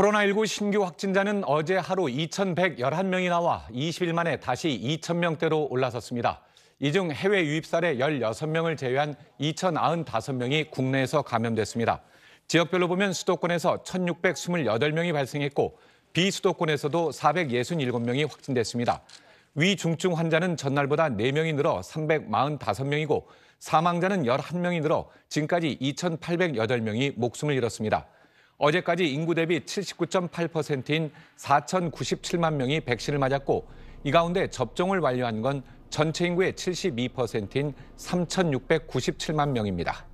코로나19 신규 확진자는 어제 하루 2,111명이 나와 20일 만에 다시 2,000명대로 올라섰습니다. 이 중 해외 유입 사례 16명을 제외한 2,095명이 국내에서 감염됐습니다. 지역별로 보면 수도권에서 1,628명이 발생했고 비수도권에서도 467명이 확진됐습니다. 위중증 환자는 전날보다 4명이 늘어 345명이고 사망자는 11명이 늘어 지금까지 2,808명이 목숨을 잃었습니다. 어제까지 인구 대비 79.8%인 4,097만 명이 백신을 맞았고 이 가운데 접종을 완료한 건 전체 인구의 72%인 3,697만 명입니다.